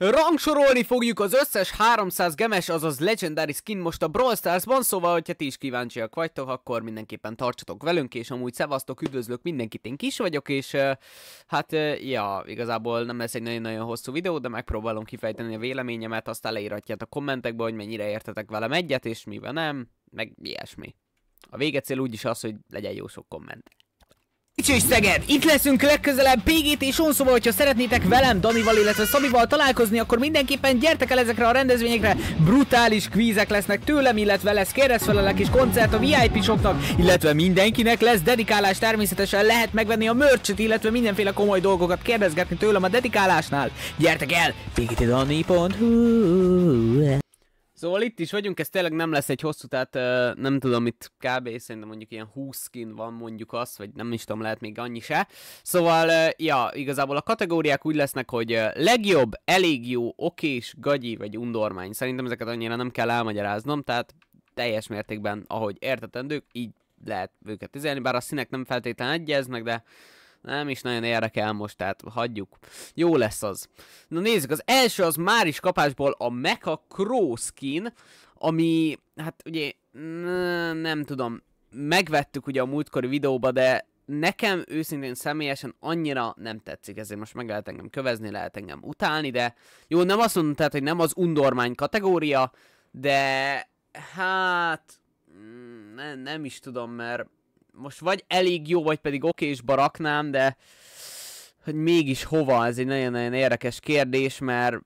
Rangsorolni fogjuk az összes 300 gemes, azaz legendári skin most a Brawl Stars-ban, szóval, hogyha ti is kíváncsiak vagytok, akkor mindenképpen tartsatok velünk, és amúgy szevasztok, üdvözlök mindenkit, én kis vagyok, és hát, ja, igazából nem lesz egy nagyon-nagyon hosszú videó, de megpróbálom kifejteni a véleményemet, aztán leíratját a kommentekbe, hogy mennyire értetek velem egyet, és mivel nem, meg ilyesmi. A vége cél úgyis az, hogy legyen jó sok komment. Kicsi Szeged, itt leszünk legközelebb PGT és on, szóval, hogyha szeretnétek velem, Danival, illetve Szabival találkozni, akkor mindenképpen gyertek el ezekre a rendezvényekre. Brutális kvízek lesznek tőlem, illetve lesz kérdezfelelek és koncert a VIP soknak, illetve mindenkinek lesz dedikálás, természetesen lehet megvenni a mörcsöt, illetve mindenféle komoly dolgokat kérdezgetni tőlem a dedikálásnál. Gyertek el! pgtdani.hu Szóval itt is vagyunk, ez tényleg nem lesz egy hosszú, tehát uh, nem tudom, itt kb. szerintem mondjuk ilyen 20 skin van mondjuk az, vagy nem is tudom, lehet még annyi se. Szóval, uh, ja, igazából a kategóriák úgy lesznek, hogy uh, legjobb, elég jó, okés, gagyi vagy undormány. Szerintem ezeket annyira nem kell elmagyaráznom, tehát teljes mértékben, ahogy értetendők, így lehet őket tizelni, bár a színek nem feltétlenül egyeznek, de nem is nagyon érdekel most, tehát hagyjuk. Jó lesz az. Na nézzük, az első az már is kapásból a Mecha Crow skin, ami, hát ugye, nem tudom, megvettük ugye a múltkori videóba, de nekem őszintén személyesen annyira nem tetszik, ezért most meg lehet engem kövezni, lehet engem utálni, de jó, nem azt mondom, tehát, hogy nem az undormány kategória, de hát ne, nem is tudom, mert most vagy elég jó, vagy pedig oké és baraknám, de hogy mégis hova, ez egy nagyon-nagyon érdekes kérdés, mert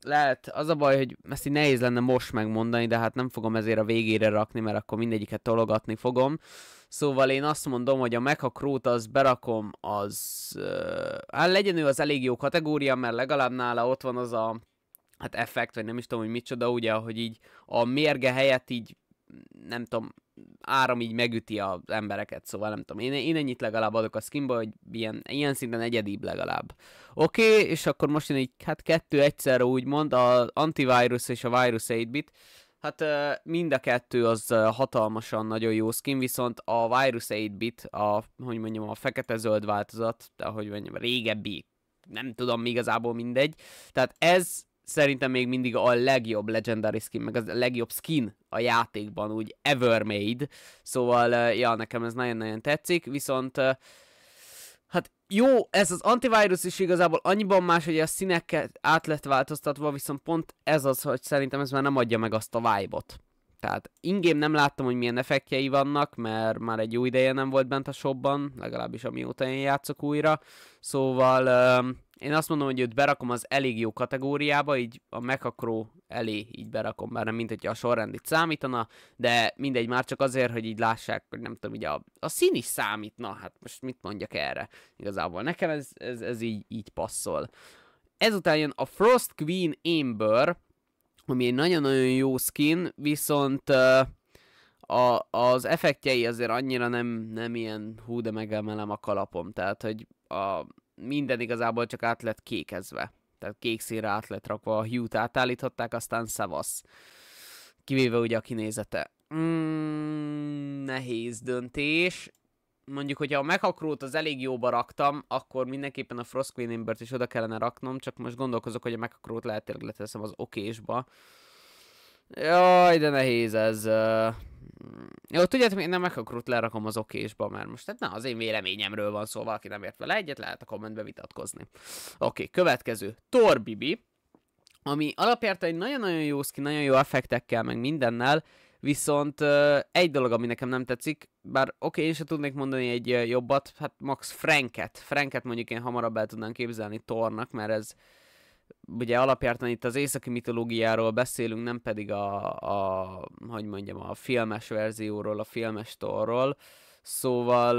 lehet, az a baj, hogy ezt így nehéz lenne most megmondani, de hát nem fogom ezért a végére rakni, mert akkor mindegyiket tologatni fogom. Szóval én azt mondom, hogy a Mecha Krót az berakom, az... Uh, hát legyen ő az elég jó kategória, mert legalább nála ott van az a... Hát effekt, vagy nem is tudom, hogy micsoda, ugye, hogy így a mérge helyett így nem tudom, áram így megüti az embereket, szóval nem tudom. Én, én ennyit legalább adok a skinba, hogy ilyen, ilyen szinten egyedibb legalább. Oké, okay, és akkor most én így, hát kettő egyszerre úgymond, a antivírus és a virus 8-bit. Hát mind a kettő az hatalmasan nagyon jó skin, viszont a Virus 8-bit, a, hogy mondjam, a fekete-zöld változat, ahogy mondjam, a régebbi, nem tudom, igazából mindegy. Tehát ez szerintem még mindig a legjobb legendary skin, meg a legjobb skin a játékban, úgy ever made. Szóval, ja, nekem ez nagyon-nagyon tetszik, viszont hát jó, ez az antivírus is igazából annyiban más, hogy a színeket át lett változtatva, viszont pont ez az, hogy szerintem ez már nem adja meg azt a vibe -ot. Tehát ingém nem láttam, hogy milyen effektjei vannak, mert már egy jó ideje nem volt bent a shopban, legalábbis amióta én játszok újra. Szóval én azt mondom, hogy őt berakom az elég jó kategóriába, így a Mekakró elé így berakom, mert nem mint hogy a itt számítana, de mindegy, már csak azért, hogy így lássák, hogy nem tudom, ugye a, a szín is számítna, hát most mit mondjak erre igazából. Nekem ez, ez, ez így, így passzol. Ezután jön a Frost Queen Amber, ami egy nagyon-nagyon jó skin, viszont uh, a, az effektjei azért annyira nem, nem ilyen hú, de megemelem a kalapom, tehát hogy a, minden igazából csak át lett kékezve. Tehát kék színre át lett rakva a hűt, átállították, aztán szavasz. Kivéve ugye a kinézete. Mm, nehéz döntés. Mondjuk, hogyha a mechakrót az elég jóba raktam, akkor mindenképpen a Frost Queen Embert is oda kellene raknom, csak most gondolkozok, hogy a mechakrót lehet tényleg leteszem az okésba. Okay Jaj, de nehéz ez. Jó, tudjátok, én nem meg akarok lerakom az okésba, mert most hát na, az én véleményemről van szó, valaki nem ért vele egyet, lehet a kommentbe vitatkozni. Oké, okay, következő. Torbibi, ami alapjárta egy nagyon-nagyon jó skin, nagyon jó effektekkel, meg mindennel, viszont egy dolog, ami nekem nem tetszik, bár oké, okay, én sem tudnék mondani egy jobbat, hát max Franket. Franket mondjuk én hamarabb el tudnám képzelni Tornak, mert ez ugye alapjártan itt az északi mitológiáról beszélünk, nem pedig a, a hogy mondjam, a filmes verzióról, a filmes torról. Szóval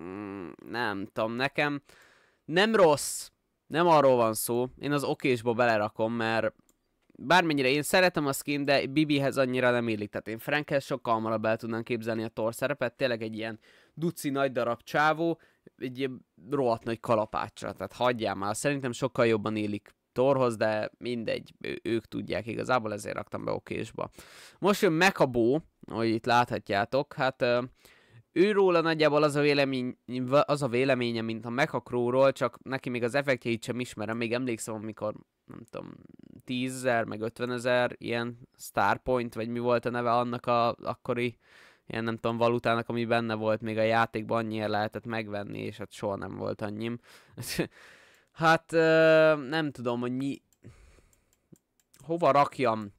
mm, nem tudom, nekem nem rossz, nem arról van szó, én az okésba belerakom, mert bármennyire én szeretem a skin, de Bibihez annyira nem illik. Tehát én Frankhez sokkal hamarabb el tudnám képzelni a Thor szerepet, tényleg egy ilyen duci nagy darab csávó, egy ilyen rohadt nagy kalapácsra, tehát hagyjál már. Szerintem sokkal jobban élik torhoz, de mindegy, ők tudják igazából, ezért raktam be okésba. Most jön Mekabó, ahogy itt láthatjátok, hát róla nagyjából az a, vélemény, az a véleménye, mint a Mekakróról, csak neki még az effektjeit sem ismerem, még emlékszem, amikor nem tudom, 10 meg 50 ezer ilyen Starpoint, vagy mi volt a neve annak a akkori ilyen nem tudom, valutának, ami benne volt még a játékban, annyira lehetett megvenni, és hát soha nem volt annyim. hát nem tudom, hogy mi... Hova rakjam?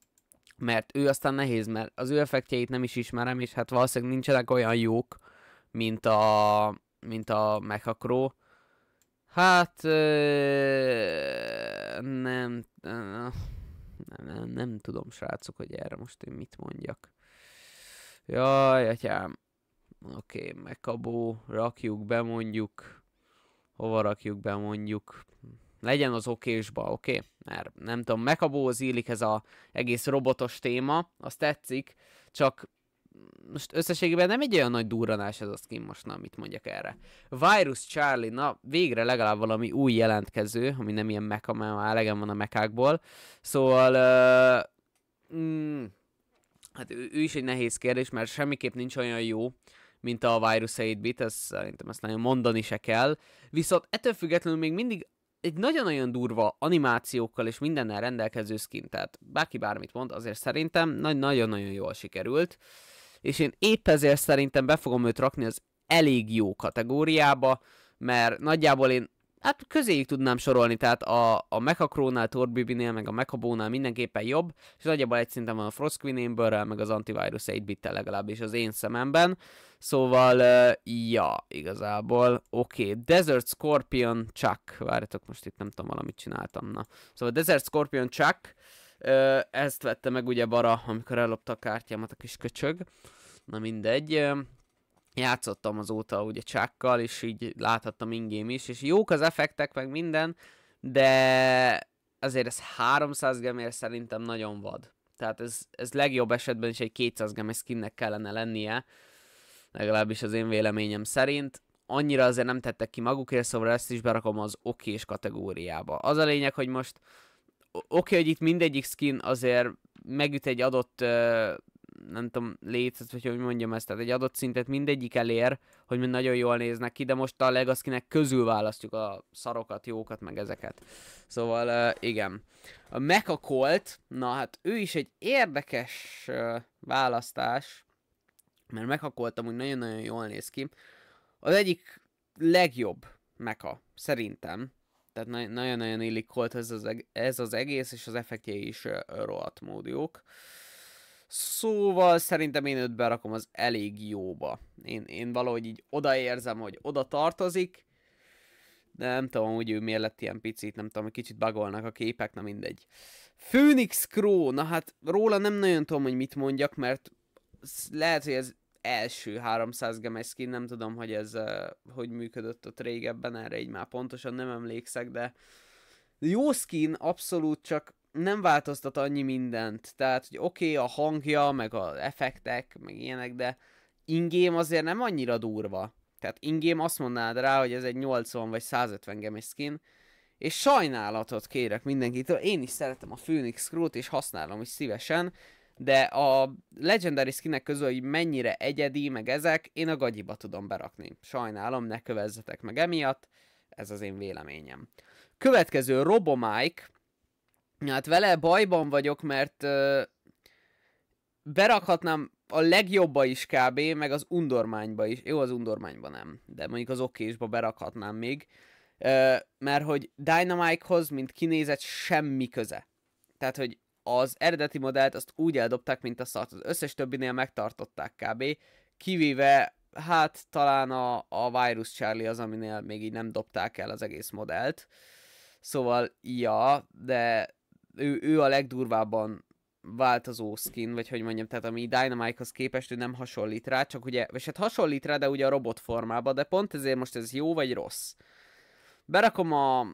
Mert ő aztán nehéz, mert az ő effektjeit nem is ismerem, és hát valószínűleg nincsenek olyan jók, mint a, mint a Mecha Hát... Hát... nem, nem, nem, nem tudom, srácok, hogy erre most én mit mondjak. Jaj, atyám. Oké, okay, megkabó, rakjuk be mondjuk. Hova rakjuk be mondjuk? Legyen az okésba, oké? Okay? Mert nem tudom, megkabóhoz illik ez az egész robotos téma, azt tetszik, csak most összességében nem egy olyan nagy durranás ez a skin most, na, mit mondjak erre. Virus Charlie, na, végre legalább valami új jelentkező, ami nem ilyen meka, mert már elegem van a mekákból. Szóval, uh, mm, Hát ő, ő is egy nehéz kérdés, mert semmiképp nincs olyan jó, mint a Virus 8 bit, ez szerintem ezt nagyon mondani se kell. Viszont ettől függetlenül még mindig egy nagyon-nagyon durva animációkkal és mindennel rendelkező skin, tehát bárki bármit mond, azért szerintem nagyon-nagyon jól sikerült, és én épp ezért szerintem be fogom őt rakni az elég jó kategóriába, mert nagyjából én hát közéjük tudnám sorolni, tehát a, a Mechakrónál, Torbibinél, meg a Mechabónál mindenképpen jobb, és nagyjából egy szinten van a Frostqueen Amberrel, meg az Antivirus 8 bit legalábbis az én szememben. Szóval, uh, ja, igazából, oké. Okay. Desert Scorpion Chuck, várjatok, most itt nem tudom, valamit csináltam, na. Szóval Desert Scorpion Chuck, uh, ezt vette meg ugye Bara, amikor ellopta a kártyámat a kis köcsög. Na mindegy, uh, játszottam azóta ugye csákkal, és így láthattam ingém is, és jók az effektek, meg minden, de azért ez 300 gemért szerintem nagyon vad. Tehát ez, ez legjobb esetben is egy 200 gemes skinnek kellene lennie, legalábbis az én véleményem szerint. Annyira azért nem tettek ki magukért, szóval ezt is berakom az okés kategóriába. Az a lényeg, hogy most oké, okay, hogy itt mindegyik skin azért megüt egy adott uh, nem tudom, létszett, vagy hogy mondjam ezt, tehát egy adott szintet mindegyik elér, hogy mind nagyon jól néznek ki, de most a legaszkinek közül választjuk a szarokat, jókat, meg ezeket. Szóval uh, igen. A Mecha Colt, na hát ő is egy érdekes uh, választás, mert Mecha Colt amúgy nagyon-nagyon jól néz ki. Az egyik legjobb Mecha, szerintem. Tehát nagyon-nagyon illik Colt ez az, eg- ez az egész, és az effektjei is uh, rohadt módjuk. Uh, Szóval szerintem én őt berakom az elég jóba. Én, én valahogy így odaérzem, hogy oda tartozik, de nem tudom, hogy ő miért lett ilyen picit, nem tudom, hogy kicsit bagolnak a képek, na mindegy. Phoenix Crow, na hát róla nem nagyon tudom, hogy mit mondjak, mert lehet, hogy ez első 300 gemes skin, nem tudom, hogy ez uh, hogy működött ott régebben, erre így már pontosan nem emlékszek, de jó skin, abszolút, csak nem változtat annyi mindent. Tehát, hogy oké, okay, a hangja, meg az effektek, meg ilyenek, de ingém azért nem annyira durva. Tehát ingém azt mondnád rá, hogy ez egy 80 vagy 150 gemes skin, és sajnálatot kérek mindenkitől, én is szeretem a Phoenix Crew-t, és használom is szívesen, de a Legendary skinek közül, hogy mennyire egyedi, meg ezek, én a gagyiba tudom berakni. Sajnálom, ne kövezzetek meg emiatt, ez az én véleményem. Következő Robomike, Hát vele bajban vagyok, mert berakhatnám a legjobba is kb, meg az undormányba is. Jó, az undormányba nem, de mondjuk az okésba berakhatnám még. mert hogy Dynamite-hoz, mint kinézett, semmi köze. Tehát, hogy az eredeti modellt azt úgy eldobták, mint a szart. Az összes többinél megtartották kb. Kivéve, hát talán a, a Virus Charlie az, aminél még így nem dobták el az egész modellt. Szóval, ja, de ő, ő a legdurvábban változó skin, vagy hogy mondjam, tehát ami Dynamite-hoz képest ő nem hasonlít rá, csak ugye, és hát hasonlít rá, de ugye a robot formába, de pont ezért most ez jó vagy rossz. Berakom a...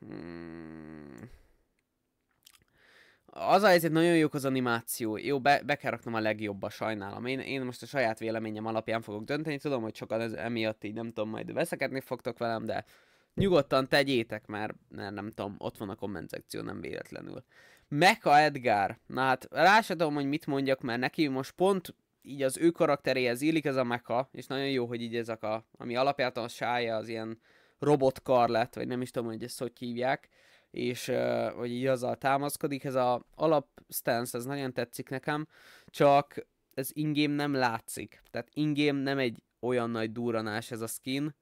Hmm... Az a helyzet, nagyon jók az animáció. Jó, be, be kell raknom a legjobba, sajnálom. Én, én most a saját véleményem alapján fogok dönteni. Tudom, hogy sokan ez, emiatt így nem tudom, majd veszekedni fogtok velem, de Nyugodtan tegyétek, mert, mert nem tudom, ott van a komment szekció, nem véletlenül. Meka Edgar. Na hát rá sem tudom, hogy mit mondjak, mert neki most pont így az ő karakteréhez illik ez a meka, és nagyon jó, hogy így ezek a, ami alapját a sája az ilyen robotkar lett, vagy nem is tudom, hogy ezt hogy hívják, és hogy így azzal támaszkodik, ez a alap stance, ez nagyon tetszik nekem, csak ez ingém nem látszik, tehát ingém nem egy olyan nagy duranás ez a skin,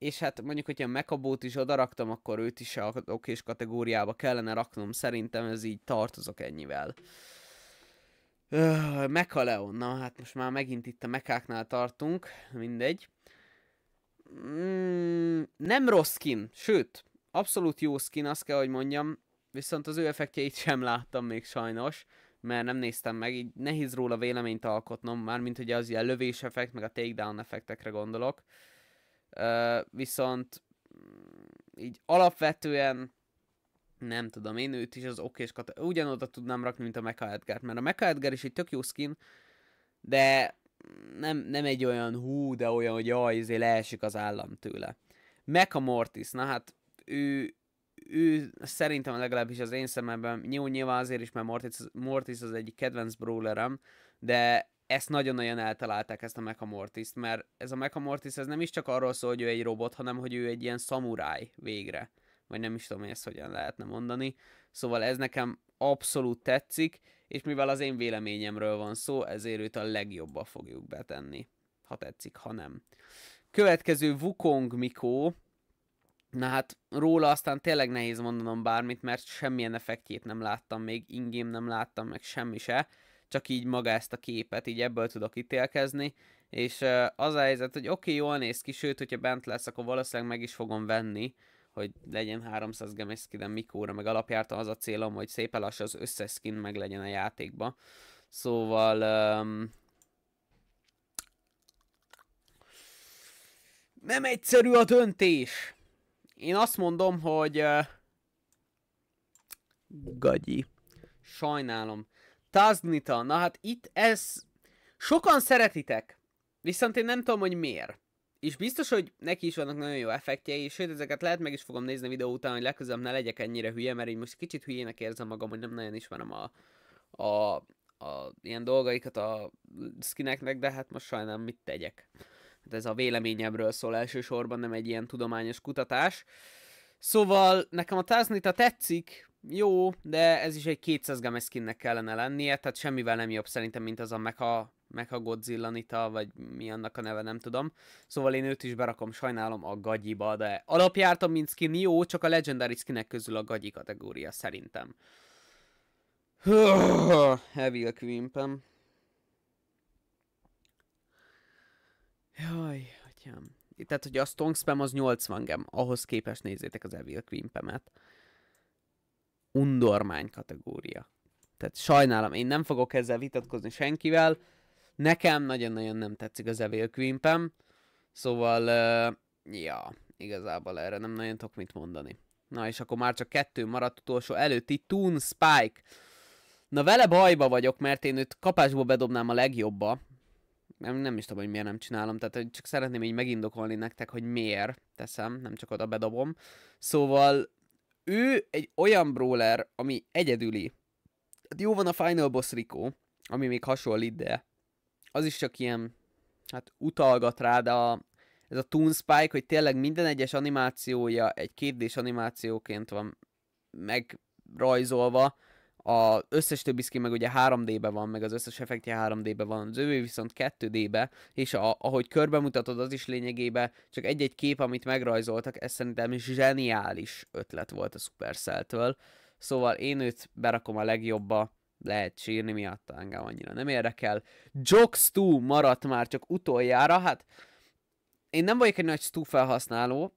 és hát mondjuk, hogyha Mekabót is odaraktam, akkor őt is a okés kategóriába kellene raknom, szerintem ez így tartozok ennyivel. Mekaleon, na hát most már megint itt a mekáknál tartunk, mindegy. Mm, nem rossz skin, sőt, abszolút jó skin, azt kell, hogy mondjam, viszont az ő effektjeit sem láttam még sajnos, mert nem néztem meg, így nehéz róla véleményt alkotnom, mármint hogy az ilyen lövés effekt, meg a takedown effektekre gondolok. Uh, viszont mm, így alapvetően nem tudom, én őt is az okés kat ugyanoda tudnám rakni, mint a Mecha Edgar, mert a Mecha Edgar is egy tök jó skin, de nem, nem egy olyan hú, de olyan, hogy jaj, izé leesik az állam tőle. Mecha Mortis, na hát ő, ő szerintem legalábbis az én szememben, nyilván azért is, mert Mortis, Mortis az egyik kedvenc brawlerem, de ezt nagyon-nagyon eltalálták, ezt a Mechamortiszt, mert ez a Mecha ez nem is csak arról szól, hogy ő egy robot, hanem hogy ő egy ilyen szamuráj végre. Vagy nem is tudom, hogy ezt hogyan lehetne mondani. Szóval ez nekem abszolút tetszik, és mivel az én véleményemről van szó, ezért őt a legjobba fogjuk betenni. Ha tetszik, ha nem. Következő Wukong Mikó. Na hát róla aztán tényleg nehéz mondanom bármit, mert semmilyen effektjét nem láttam még, ingém nem láttam, meg semmi se csak így maga ezt a képet, így ebből tudok ítélkezni, és az a helyzet, hogy oké, okay, jól néz ki, sőt, hogyha bent lesz, akkor valószínűleg meg is fogom venni, hogy legyen 300 gemes skin Mikóra, meg alapjártam az a célom, hogy szépen lassan az összes skin meg legyen a játékba. Szóval... Um, nem egyszerű a döntés! Én azt mondom, hogy... Uh, gagyi. Sajnálom. Taznita. Na hát itt ez... Sokan szeretitek, viszont én nem tudom, hogy miért. És biztos, hogy neki is vannak nagyon jó effektjei, és sőt, ezeket lehet meg is fogom nézni videó után, hogy legközelebb ne legyek ennyire hülye, mert így most kicsit hülyének érzem magam, hogy nem nagyon ismerem a, a, a ilyen dolgaikat a skineknek, de hát most sajnálom, mit tegyek. Hát ez a véleményemről szól elsősorban, nem egy ilyen tudományos kutatás. Szóval nekem a Taznita tetszik, jó, de ez is egy 200 games skinnek kellene lennie, tehát semmivel nem jobb szerintem, mint az a Mecha, Mecha Godzilla Nita, vagy mi annak a neve, nem tudom. Szóval én őt is berakom, sajnálom a gagyiba, de alapjártam, mint skin jó, csak a Legendary skinek közül a gagyi kategória szerintem. Heavy a kvimpem. Jaj, atyám. Tehát, hogy a Stonk Spam az 80 gem, ahhoz képes nézzétek az Evil Quimpemet undormány kategória. Tehát sajnálom, én nem fogok ezzel vitatkozni senkivel. Nekem nagyon-nagyon nem tetszik az Evil Queen-pem. Szóval, uh, ja, igazából erre nem nagyon tudok mit mondani. Na és akkor már csak kettő maradt utolsó előtti, Toon Spike. Na vele bajba vagyok, mert én őt kapásból bedobnám a legjobba. Nem, nem is tudom, hogy miért nem csinálom, tehát csak szeretném így megindokolni nektek, hogy miért teszem, nem csak oda bedobom. Szóval ő egy olyan brawler, ami egyedüli. Hát jó van a Final Boss Rico, ami még hasonlít, de az is csak ilyen, hát utalgat rá, de a, ez a Toon Spike, hogy tényleg minden egyes animációja egy 2 animációként van megrajzolva, a összes többi skin meg ugye 3D-be van, meg az összes effektje 3D-be van, az övé viszont 2D-be, és a, ahogy körbe mutatod, az is lényegében csak egy-egy kép, amit megrajzoltak, ez szerintem zseniális ötlet volt a Supercell-től. Szóval én őt berakom a legjobba, lehet sírni miatta, engem annyira nem érdekel. Jokes 2 maradt már csak utoljára, hát én nem vagyok egy nagy Stu felhasználó,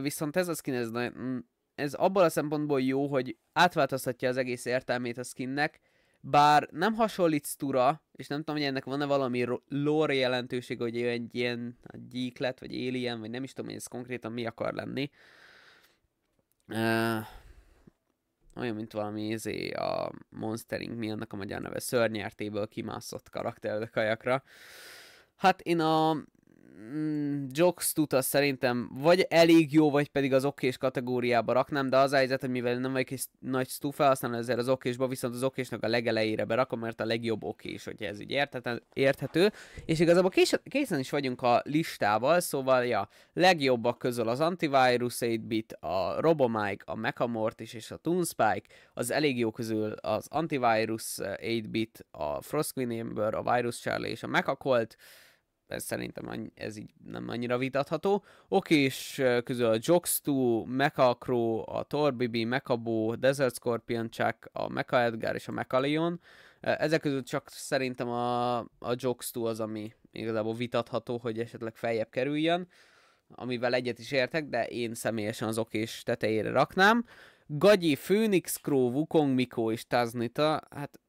viszont ez a skin, ez ez abból a szempontból jó, hogy átváltoztatja az egész értelmét a skinnek, bár nem hasonlít Stura, és nem tudom, hogy ennek van-e valami lore jelentőség, hogy ő egy ilyen gyík lett, vagy alien, vagy nem is tudom, hogy ez konkrétan mi akar lenni. Uh, olyan, mint valami izé, a Monstering, mi annak a magyar neve, szörnyertéből kimászott karakter a kajakra. Hát én a mm, Jocks Tuta szerintem vagy elég jó, vagy pedig az okés kategóriába raknám, de az a helyzet, hogy mivel nem vagyok egy nagy stú felhasználó, ezért az okésba viszont az okésnak a legelejére berakom, mert a legjobb okés, hogy ez így érthető, érthető. És igazából kés, készen is vagyunk a listával, szóval ja, legjobbak közül az Antivirus 8-bit, a Robomike, a Mechamortis és a Toonspike, az elég jó közül az Antivirus 8-bit, a Frostqueen Ember, a Virus Charlie és a Mechacolt, ez szerintem ez így nem annyira vitatható. és közül a Jokstu, Mecha Crow, a Torbibi, Mekabó, Desert Scorpion Chuck, a Mecha Edgar és a Mecha Leon. Ezek közül csak szerintem a, a Jokstu az, ami igazából vitatható, hogy esetleg feljebb kerüljön, amivel egyet is értek, de én személyesen az okés tetejére raknám. Gagyi, Phoenix Crow, Wukong, Miko és Taznita, hát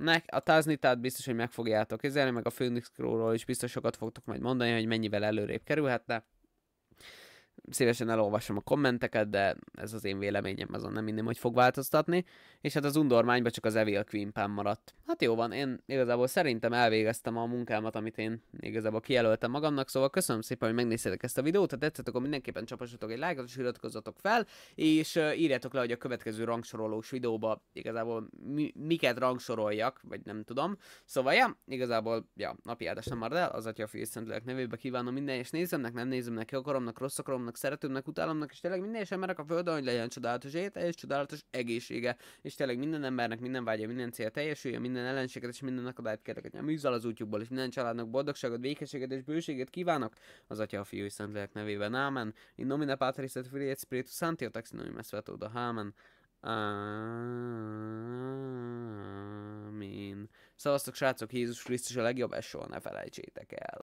Nek, a Taznitát biztos, hogy meg fogjátok kezelni, meg a Phoenix Crew-ról is biztos sokat fogtok majd mondani, hogy mennyivel előrébb kerülhetne szívesen elolvasom a kommenteket, de ez az én véleményem, azon nem minden, hogy fog változtatni. És hát az undormányban csak az Evil Queen maradt. Hát jó van, én igazából szerintem elvégeztem a munkámat, amit én igazából kijelöltem magamnak, szóval köszönöm szépen, hogy megnéztétek ezt a videót, ha tetszett, akkor mindenképpen csapassatok egy lájkot, és iratkozzatok fel, és írjátok le, hogy a következő rangsorolós videóba igazából mi- miket rangsoroljak, vagy nem tudom. Szóval, ja, igazából, ja, napi áldás nem marad el, az atya a nevében kívánom minden és nézőmnek, nem nézem, jó akaromnak, rossz akaromnak, szeretőmnek, utálomnak, és tényleg minden embernek a földön, hogy legyen csodálatos élete és csodálatos egészsége, és tényleg minden embernek minden vágya, minden cél teljesülje, minden ellenséget és minden akadályt kérlek, hogy műzal az útjukból, és minden családnak boldogságot, békességet és bőséget kívánok az Atya, a Fiú és Szentlélek nevében. Ámen. In nomine Patris et Filii et Spiritus Sancti, otax nomines vetoda. Ámen. Amen. Szavaztok, srácok, Jézus Krisztus a legjobb, ezt soha ne felejtsétek el.